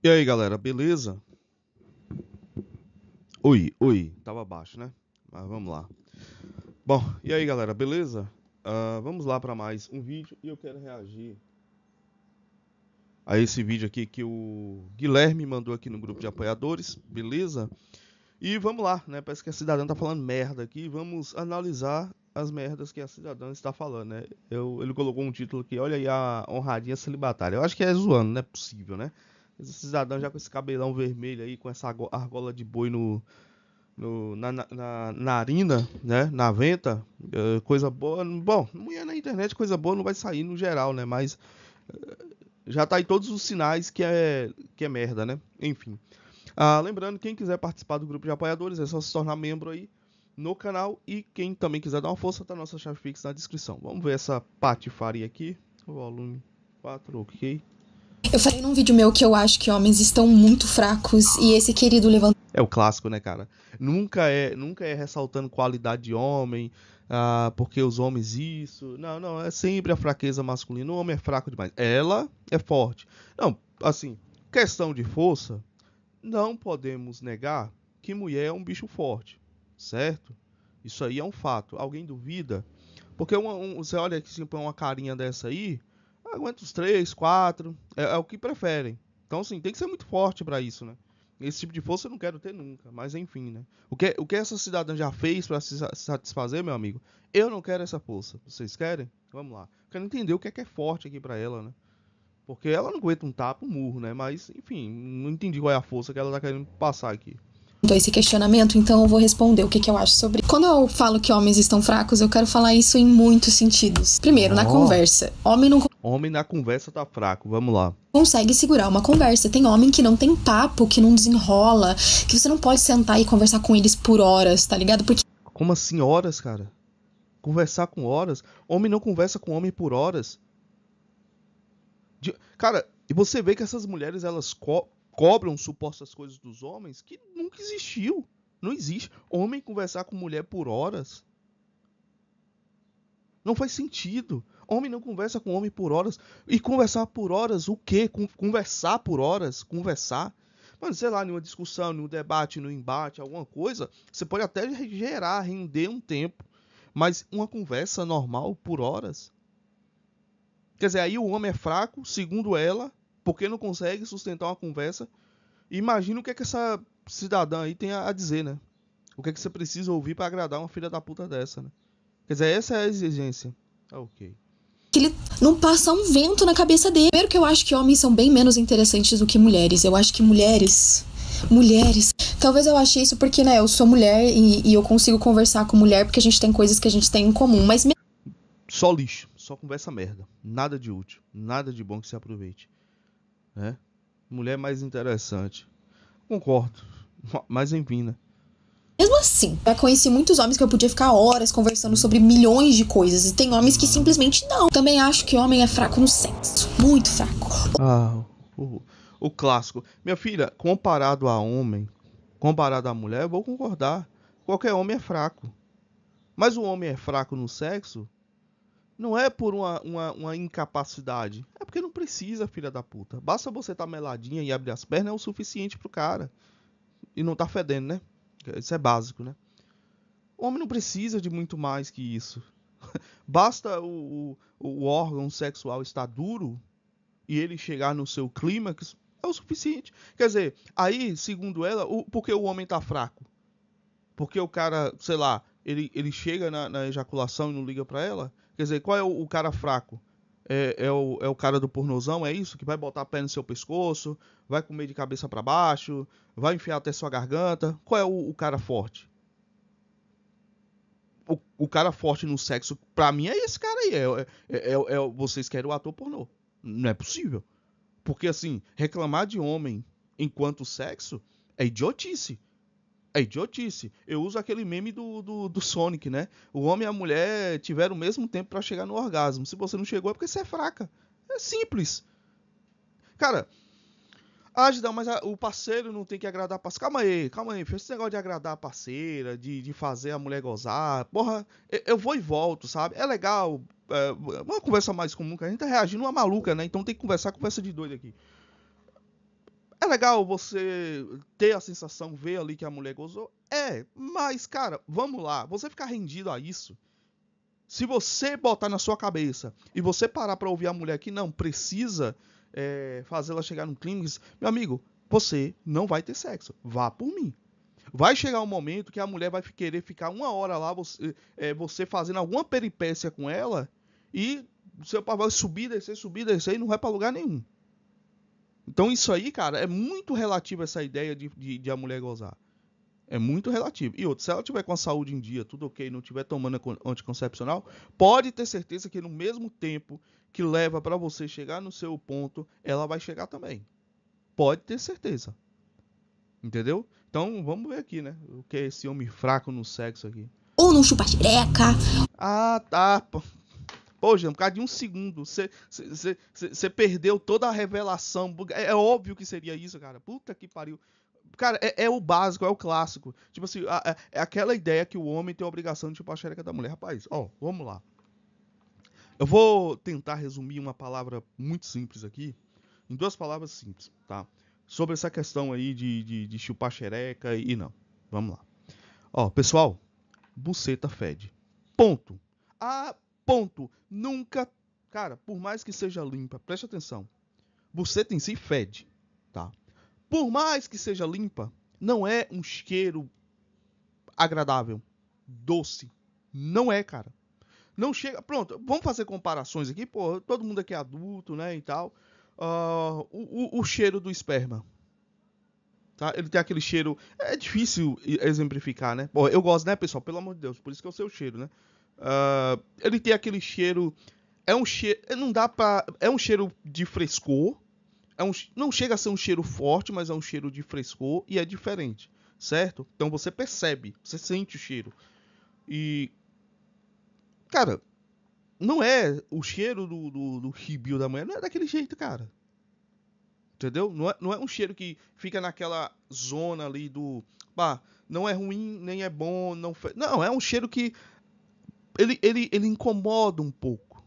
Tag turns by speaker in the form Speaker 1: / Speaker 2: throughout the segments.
Speaker 1: E aí galera, beleza? Oi, oi, tava baixo né? Mas vamos lá. Bom, e aí galera, beleza? Uh, vamos lá para mais um vídeo e eu quero reagir a esse vídeo aqui que o Guilherme mandou aqui no grupo de apoiadores, beleza? E vamos lá, né? Parece que a cidadã tá falando merda aqui. Vamos analisar as merdas que a cidadã está falando, né? Eu, ele colocou um título aqui, olha aí a honradinha celibatária. Eu acho que é zoando, não é possível, né? Esse cidadão já com esse cabelão vermelho aí, com essa argola de boi no, no na, na, na, narina, né? Na venta, é, coisa boa. Bom, mulher na internet, coisa boa não vai sair no geral, né? Mas é, já tá aí todos os sinais que é, que é merda, né? Enfim. Ah, lembrando, quem quiser participar do grupo de apoiadores, é só se tornar membro aí no canal. E quem também quiser dar uma força, tá nossa chave fixa na descrição. Vamos ver essa patifaria aqui. Volume 4, ok. Eu falei num
Speaker 2: vídeo meu que eu acho que homens estão muito fracos e esse querido levantou.
Speaker 1: É o clássico, né, cara? Nunca é, nunca é ressaltando qualidade de homem, ah, porque os homens isso. Não, não, é sempre a fraqueza masculina. O homem é fraco demais. Ela é forte. Não, assim, questão de força, não podemos negar que mulher é um bicho forte, certo? Isso aí é um fato. Alguém duvida? Porque uma, um, você olha que assim, põe uma carinha dessa aí, aguenta os três, quatro, é, é o que preferem. Então, assim, tem que ser muito forte para isso, né? Esse tipo de força eu não quero ter nunca, mas enfim, né? O que, o que essa cidadã já fez para se satisfazer, meu amigo? Eu não quero essa força. Vocês querem? Vamos lá. quero entender o que é que é forte aqui para ela, né? Porque ela não aguenta um tapa, um murro, né? Mas, enfim, não entendi qual é a força que ela tá querendo passar aqui
Speaker 2: esse questionamento, então eu vou responder o que, que eu acho sobre. Quando eu falo que homens estão fracos, eu quero falar isso em muitos sentidos. Primeiro, oh. na conversa. Homem não
Speaker 1: Homem na conversa tá fraco, vamos lá.
Speaker 2: Consegue segurar uma conversa. Tem homem que não tem papo, que não desenrola, que você não pode sentar e conversar com eles por horas, tá ligado? Porque.
Speaker 1: Como assim horas, cara? Conversar com horas? Homem não conversa com homem por horas. De... Cara, e você vê que essas mulheres, elas. Co cobram supostas coisas dos homens que nunca existiu. Não existe homem conversar com mulher por horas. Não faz sentido. Homem não conversa com homem por horas. E conversar por horas, o quê? Conversar por horas? Conversar? Mano, sei lá, numa discussão, num debate, num embate, alguma coisa, você pode até gerar, render um tempo. Mas uma conversa normal por horas? Quer dizer, aí o homem é fraco, segundo ela, porque não consegue sustentar uma conversa. Imagina o que é que essa cidadã aí tem a dizer, né? O que é que você precisa ouvir para agradar uma filha da puta dessa, né? Quer dizer, essa é a exigência. Ah, ok.
Speaker 2: Que ele não passa um vento na cabeça dele. Primeiro que eu acho que homens são bem menos interessantes do que mulheres. Eu acho que mulheres mulheres. Talvez eu ache isso porque, né, eu sou mulher e, e, eu consigo conversar com mulher porque a gente tem coisas que a gente tem em comum, mas.
Speaker 1: Só lixo, só conversa merda. Nada de útil, nada de bom que se aproveite. Né? Mulher é mais interessante. Concordo. Mas enfim, né?
Speaker 2: Mesmo assim, eu conheci muitos homens que eu podia ficar horas conversando sobre milhões de coisas. E tem homens que simplesmente não. Também acho que homem é fraco no sexo. Muito fraco.
Speaker 1: Ah, o, o clássico. Minha filha, comparado a homem, comparado a mulher, eu vou concordar. Qualquer homem é fraco. Mas o homem é fraco no sexo não é por uma, uma, uma incapacidade porque não precisa, filha da puta. Basta você estar tá meladinha e abrir as pernas é o suficiente pro cara. E não tá fedendo, né? Isso é básico, né? O homem não precisa de muito mais que isso. Basta o, o, o órgão sexual estar duro e ele chegar no seu clímax, é o suficiente. Quer dizer, aí, segundo ela, o, porque o homem tá fraco? Porque o cara, sei lá, ele, ele chega na, na ejaculação e não liga para ela? Quer dizer, qual é o, o cara fraco? é, é, o, é o cara do pornozão, é isso? Que vai botar a pé no seu pescoço, vai comer de cabeça para baixo, vai enfiar até sua garganta. Qual é o, o cara forte? O, o, cara forte no sexo, pra mim, é esse cara aí. É, é, é, é, é vocês querem o ator pornô. Não é possível. Porque, assim, reclamar de homem enquanto sexo é idiotice. É idiotice. Eu uso aquele meme do, do, do, Sonic, né? O homem e a mulher tiveram o mesmo tempo para chegar no orgasmo. Se você não chegou é porque você é fraca. É simples. Cara, ah, Gidão, mas o parceiro não tem que agradar a parceira. Calma aí, calma aí. fez Esse negócio de agradar a parceira, de, de fazer a mulher gozar. Porra, eu, eu vou e volto, sabe? É legal. É uma conversa mais comum, que a gente tá reagindo uma maluca, né? Então tem que conversar, conversa de doido aqui legal você ter a sensação, ver ali que a mulher gozou? É, mas, cara, vamos lá. Você ficar rendido a isso. Se você botar na sua cabeça e você parar pra ouvir a mulher que não precisa é, eh, fazer ela chegar num clímax, meu amigo, você não vai ter sexo. Vá por mim. Vai chegar um momento que a mulher vai querer ficar uma hora lá, você, é, você fazendo alguma peripécia com ela, e seu pai vai é subir, descer, subir, descer e não vai pra lugar nenhum. Então isso aí, cara, é muito relativo essa ideia de, de, de a mulher gozar. É muito relativo. E outro, se ela tiver com a saúde em dia, tudo ok, não tiver tomando anticoncepcional, pode ter certeza que no mesmo tempo que leva para você chegar no seu ponto, ela vai chegar também. Pode ter certeza. Entendeu? Então vamos ver aqui, né? O que é esse homem fraco no sexo aqui. Ou não chupa xereca. Ah, tá. Pô, Jean, por causa de um segundo, você perdeu toda a revelação. É, é, óbvio que seria isso, cara. Puta que pariu. Cara, é, é o básico, é o clássico. Tipo assim, a, a, é, é aquela ideia que o homem tem a obrigação de chupar a xereca da mulher. Rapaz, ó, vamos lá. Eu vou tentar resumir uma palavra muito simples aqui, em duas palavras simples, tá? Sobre essa questão aí de, de, de chupar xereca e não. Vamos lá. Ó, pessoal, buceta fede. Ponto. Ah, Ponto. Nunca. Cara, por mais que seja limpa, preste atenção. Buceta em si fede, tá? Por mais que seja limpa, não é um cheiro agradável, doce. Não é, cara. Não chega. Pronto, vamos fazer comparações aqui. Pô, todo mundo aqui é adulto, né? E tal. Uh, o, o, o, cheiro do esperma. Tá? Ele tem aquele cheiro. É difícil exemplificar, né? Bom, eu gosto, né, pessoal? Pelo amor de Deus. Por isso que eu sei o cheiro, né? Uh, ele tem aquele cheiro. É um cheiro. Não dá pra. É um cheiro de frescor. É um, não chega a ser um cheiro forte, mas é um cheiro de frescor e é diferente, certo? Então você percebe, você sente o cheiro. E. Cara, não é o cheiro do, do, do ribio da manhã, não é daquele jeito, cara. Entendeu? Não é, não é um cheiro que fica naquela zona ali do. Bah, não é ruim, nem é bom, não. Fe... Não, é um cheiro que ele, ele, ele incomoda um pouco.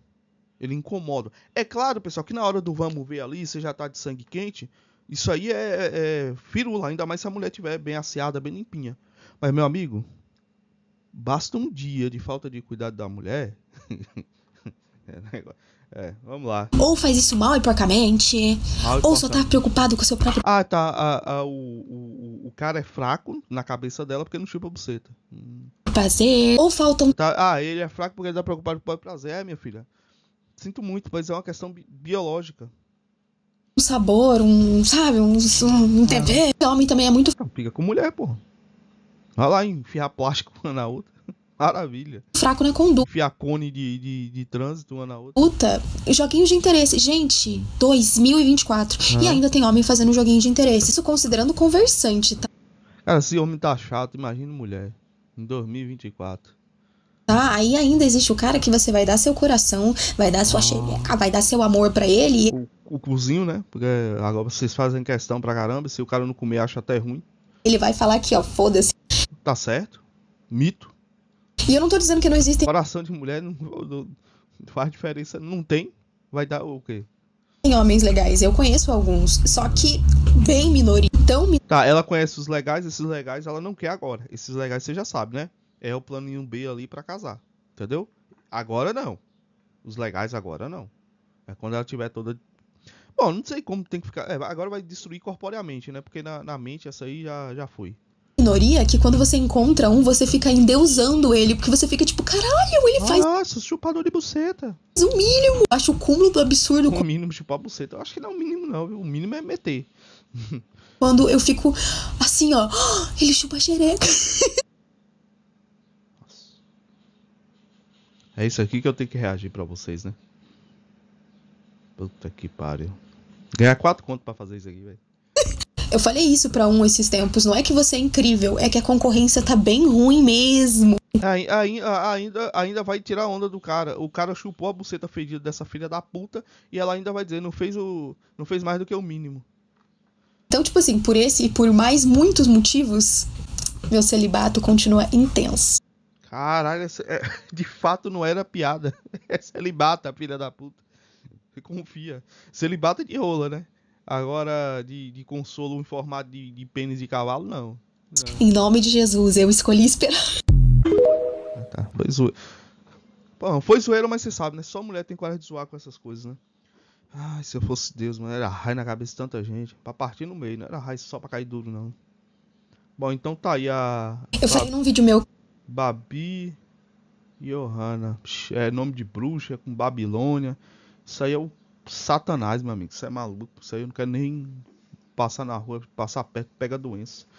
Speaker 1: Ele incomoda. É claro, pessoal, que na hora do vamos ver ali, você já tá de sangue quente. Isso aí é, é, é firula, ainda mais se a mulher tiver bem asseada, bem limpinha. Mas, meu amigo, basta um dia de falta de cuidado da mulher. É, é, vamos lá. Ou faz isso
Speaker 2: mal e porcamente, mal e ou porcamente. só tá
Speaker 1: preocupado com o seu próprio. Ah, tá. A, a, o, o, o cara é fraco na cabeça dela porque não chupa buceta. Hum prazer, ou faltam. Tá, ah, ele é fraco porque ele tá preocupado com o prazer, é, minha filha. Sinto muito, mas é uma questão bi biológica. Um sabor, um,
Speaker 2: sabe, um, um, um TV. Ah. É. Homem também é muito. Não,
Speaker 1: fica com mulher, porra. Vai lá enfiar plástico uma na outra. Maravilha. Fraco na conduta. Enfiar cone de, de, de trânsito uma na outra. Puta,
Speaker 2: joguinhos de interesse. Gente, 2024. Ah. E é. ainda tem homem fazendo joguinho de interesse. Isso considerando conversante, tá?
Speaker 1: Cara, se homem tá chato, imagina mulher em 2024.
Speaker 2: Tá, aí ainda existe o cara que você vai dar seu coração, vai dar sua oh. xereca, vai dar seu amor para ele.
Speaker 1: O, o cozinho, né? Porque agora vocês fazem questão pra caramba, se o cara não comer, acha até ruim. Ele vai falar aqui, ó, foda-se. Tá certo. Mito. E eu não tô dizendo que não existem. Coração de mulher não, não faz diferença. Não tem. Vai dar o okay. quê?
Speaker 2: Tem homens legais, eu conheço alguns. Só que bem minoria. Tão
Speaker 1: minoria. Tá, ela conhece os legais, esses legais ela não quer agora. Esses legais você já sabe, né? É o planinho B ali para casar, entendeu? Agora não. Os legais agora não. É quando ela tiver toda. Bom, não sei como tem que ficar. É, agora vai destruir corporeamente, né? Porque na, na mente essa aí já, já foi
Speaker 2: minoria que quando você encontra um, você fica endeusando ele, porque você fica tipo, caralho, ele faz. Nossa,
Speaker 1: chupador de buceta.
Speaker 2: O mínimo. Acho o cúmulo do absurdo. O
Speaker 1: mínimo chupar buceta. Eu acho que não é o mínimo, não. O mínimo é meter.
Speaker 2: Quando eu fico assim, ó, oh, ele chupa xereca.
Speaker 1: É isso aqui que eu tenho que reagir para vocês, né? Puta que pariu. Ganhar quatro contos para fazer isso aqui, velho.
Speaker 2: Eu falei isso pra um esses tempos. Não é que você é incrível, é que a concorrência tá bem ruim mesmo.
Speaker 1: Ainda, ainda, ainda vai tirar onda do cara. O cara chupou a buceta fedida dessa filha da puta e ela ainda vai dizer, não fez, o, não fez mais do que o mínimo.
Speaker 2: Então, tipo assim, por esse e por mais muitos motivos, meu celibato continua intenso.
Speaker 1: Caralho, é, de fato não era piada. É celibata, filha da puta. Confia. Celibata é de rola, né? Agora, de, de consolo em formato de, de pênis de cavalo, não. não. Em nome
Speaker 2: de Jesus, eu escolhi
Speaker 1: esperar. Ah, tá, foi zoeiro. Bom, foi zoeiro, mas você sabe, né? Só mulher tem coragem de zoar com essas coisas, né? Ai, se eu fosse Deus, mano, era raio na cabeça de tanta gente. Pra partir no meio, não era raio só pra cair duro, não. Bom, então tá aí a. Eu falei num vídeo meu. Babi Johanna. É nome de bruxa, é com Babilônia. Isso aí é o Satanás, meu amigo. Isso é maluco. Isso aí eu não quero nem passar na rua, passar perto, pega doença.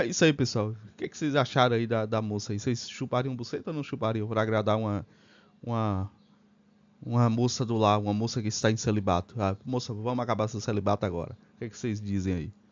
Speaker 1: É isso aí, pessoal. O que, é que vocês acharam aí da, da moça aí? Vocês chupariam buceta ou não chupariam pra agradar uma, uma uma moça do lar, uma moça que está em celibato. Ah, moça, vamos acabar seu celibato agora. O que, é que vocês dizem aí?